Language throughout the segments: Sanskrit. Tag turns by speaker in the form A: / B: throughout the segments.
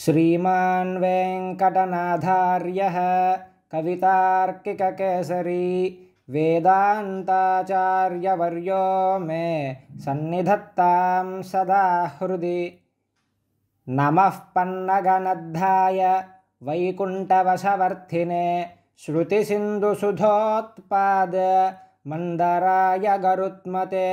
A: श्रीमान् वेङ्कटनाधार्यः कवितार्किककेसरी वेदान्ताचार्यवर्यो मे सन्निधत्तां सदा हृदि नमः पन्नगनद्धाय श्रुतिसिन्धुसुधोत्पाद मन्दराय गरुत्मते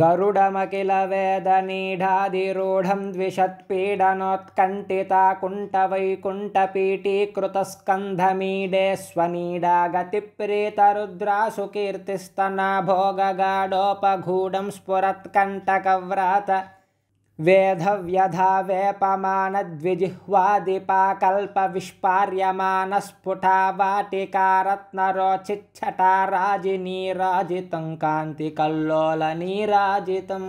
A: गरुडमखिलवेदनीढाधिरूढं द्विषत्पीडनोत्कण्ठिताकुण्टवैकुण्ठपीटीकृतस्कन्धमीडे स्वनीडा गतिप्रीतरुद्रासुकीर्तिस्तना भोगगाढोपगूढं स्फुरत्कण्टकव्रात वेधव्यधा वेपमानद्विजिह्वादिपाकल्पविष्पार्यमानस्फुटा वाटिका राजिनीराजितं कान्तिकल्लोलनीराजितम्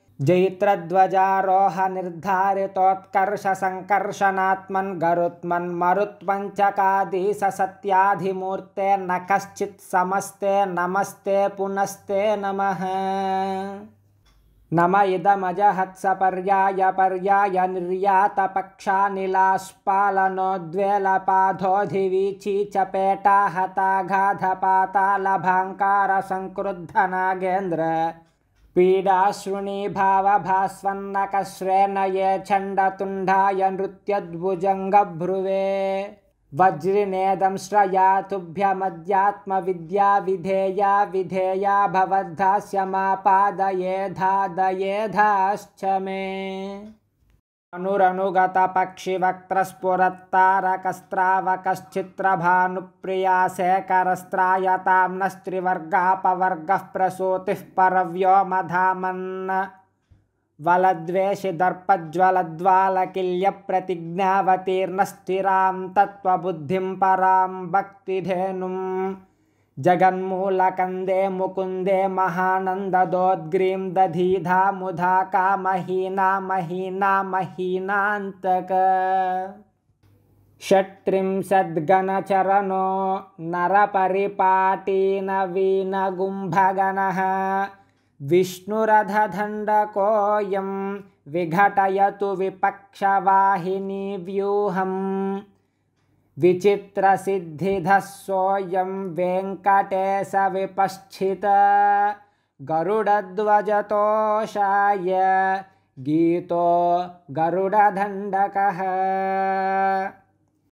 A: जैत्रध्वजारोहनिर्धारितोत्कर्षसङ्कर्षणात्मन् सत्याधिमूर्ते न समस्ते नमस्ते पुनस्ते नमः नम इदमजहत्सपर्याय पर्याय निर्यातपक्षानिलास्पालनोद्वेलपाधोऽधिवीची चपेटाहताघाधपातालभाङ्कारसङ्क्रुद्धनागेन्द्र पीडाश्रुणीभावभास्वन्नकस्वेनये छण्डतुण्डाय नृत्यद्भुजङ्गभ्रुवे वज्रिनेदं श्रया तुभ्यमद्यात्मविद्या विधेया विधेया भवद्धास्यमापादये मे अनुरनुगतपक्षिवक्त्रस्फुरत्तारकस्त्रावकश्चित्रभानुप्रिया सेकरस्त्रायतां नस्त्रिवर्गापवर्गः प्रसूतिः परव्योमधामन् मधामन्नवलद्वेषिदर्पज्वलद्वालकिल्यप्रतिज्ञावतिर्न तत्त्वबुद्धिं परां भक्तिधेनुम् जगन्मूलकन्दे मुकुन्दे महानन्ददोद्ग्रीं दधीधा मुधा का महीना महीना षट्त्रिंशद्गणचरणो नरपरिपाटीनवीनगुम्भगणः विष्णुरधण्डकोऽयं विघटयतु विपक्षवाहिनी व्यूहम् विचित्रसिद्धिधः सोऽयं वेङ्कटेशविपश्चित गीतो गरुडदण्डकः